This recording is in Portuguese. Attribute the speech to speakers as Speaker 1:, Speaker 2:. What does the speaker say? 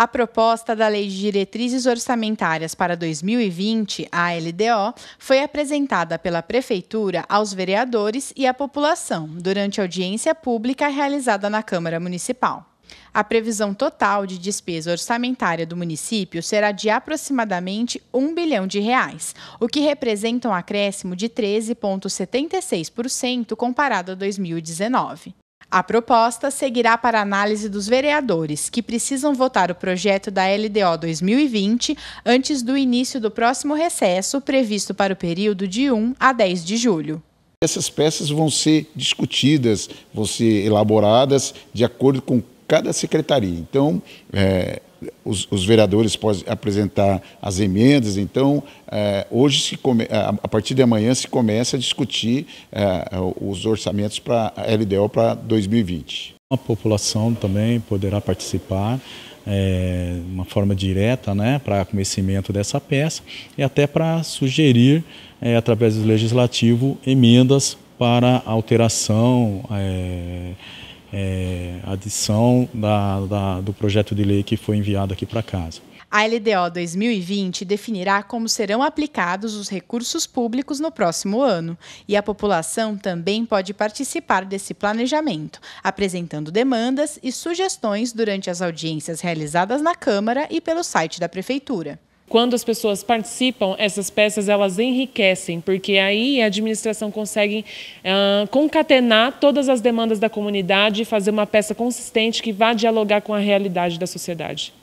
Speaker 1: A proposta da Lei de Diretrizes Orçamentárias para 2020, a LDO, foi apresentada pela Prefeitura aos vereadores e à população durante audiência pública realizada na Câmara Municipal. A previsão total de despesa orçamentária do município será de aproximadamente 1 bilhão de reais, o que representa um acréscimo de 13,76% comparado a 2019. A proposta seguirá para análise dos vereadores, que precisam votar o projeto da LDO 2020 antes do início do próximo recesso, previsto para o período de 1 a 10 de julho.
Speaker 2: Essas peças vão ser discutidas, vão ser elaboradas de acordo com cada secretaria. Então, é, os, os, vereadores podem apresentar as emendas. Então, é, hoje, se come, a, a, partir de amanhã, se começa a discutir é, os orçamentos para a LDO para 2020.
Speaker 3: A população também poderá participar é, uma forma direta né, para conhecimento dessa peça e até para sugerir, é, através do legislativo, emendas para alteração. É, é, adição da, da, do projeto de lei que foi enviado aqui para casa.
Speaker 1: A LDO 2020 definirá como serão aplicados os recursos públicos no próximo ano e a população também pode participar desse planejamento, apresentando demandas e sugestões durante as audiências realizadas na Câmara e pelo site da Prefeitura.
Speaker 4: Quando as pessoas participam, essas peças elas enriquecem, porque aí a administração consegue uh, concatenar todas as demandas da comunidade e fazer uma peça consistente que vá dialogar com a realidade da sociedade.